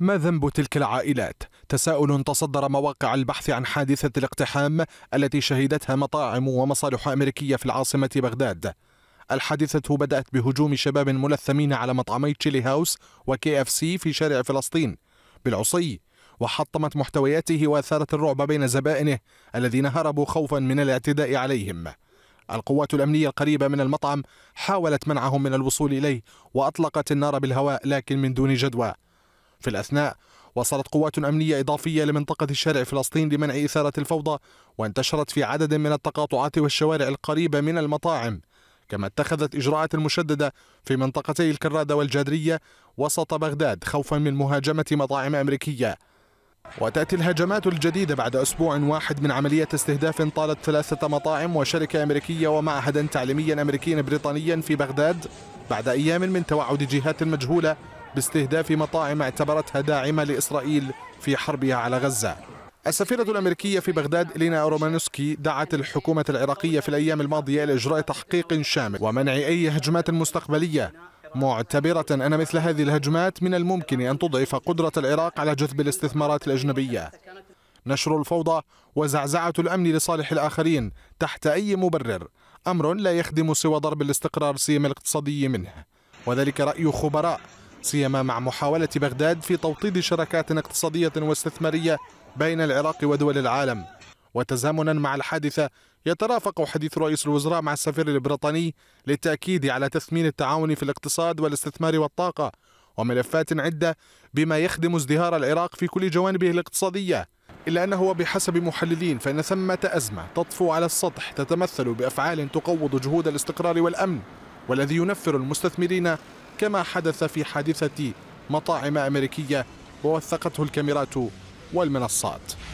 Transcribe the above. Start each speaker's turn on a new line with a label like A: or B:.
A: ما ذنب تلك العائلات؟ تساؤل تصدر مواقع البحث عن حادثة الاقتحام التي شهدتها مطاعم ومصالح أمريكية في العاصمة بغداد الحادثة بدأت بهجوم شباب ملثمين على مطعمي تشيلي هاوس وكي اف سي في شارع فلسطين بالعصي وحطمت محتوياته واثارت الرعب بين زبائنه الذين هربوا خوفا من الاعتداء عليهم القوات الأمنية القريبة من المطعم حاولت منعهم من الوصول إليه وأطلقت النار بالهواء لكن من دون جدوى في الأثناء وصلت قوات أمنية إضافية لمنطقة شارع فلسطين لمنع إثارة الفوضى وانتشرت في عدد من التقاطعات والشوارع القريبة من المطاعم كما اتخذت إجراءات مشددة في منطقتي الكرادة والجادرية وسط بغداد خوفا من مهاجمة مطاعم أمريكية وتأتي الهجمات الجديدة بعد أسبوع واحد من عملية استهداف طالت ثلاثة مطاعم وشركة أمريكية ومعهدا تعليميا أمريكيا بريطانيا في بغداد بعد أيام من توعد جهات مجهولة باستهداف مطاعم اعتبرتها داعمة لإسرائيل في حربها على غزة السفيرة الأمريكية في بغداد إلينا أورومانوسكي دعت الحكومة العراقية في الأيام الماضية لإجراء تحقيق شامل ومنع أي هجمات مستقبلية معتبرة أن مثل هذه الهجمات من الممكن أن تضعف قدرة العراق على جذب الاستثمارات الأجنبية نشر الفوضى وزعزعة الأمن لصالح الآخرين تحت أي مبرر أمر لا يخدم سوى ضرب الاستقرار سيما الاقتصادي منه وذلك رأي خبراء سيما مع محاولة بغداد في توطيد شراكات اقتصادية واستثمارية بين العراق ودول العالم وتزامنا مع الحادثة يترافق حديث رئيس الوزراء مع السفير البريطاني للتأكيد على تثمين التعاون في الاقتصاد والاستثمار والطاقة وملفات عدة بما يخدم ازدهار العراق في كل جوانبه الاقتصادية إلا أنه وبحسب محللين فإن ثمة أزمة تطفو على السطح تتمثل بأفعال تقوض جهود الاستقرار والأمن والذي ينفر المستثمرين كما حدث في حادثة مطاعم أمريكية ووثقته الكاميرات والمنصات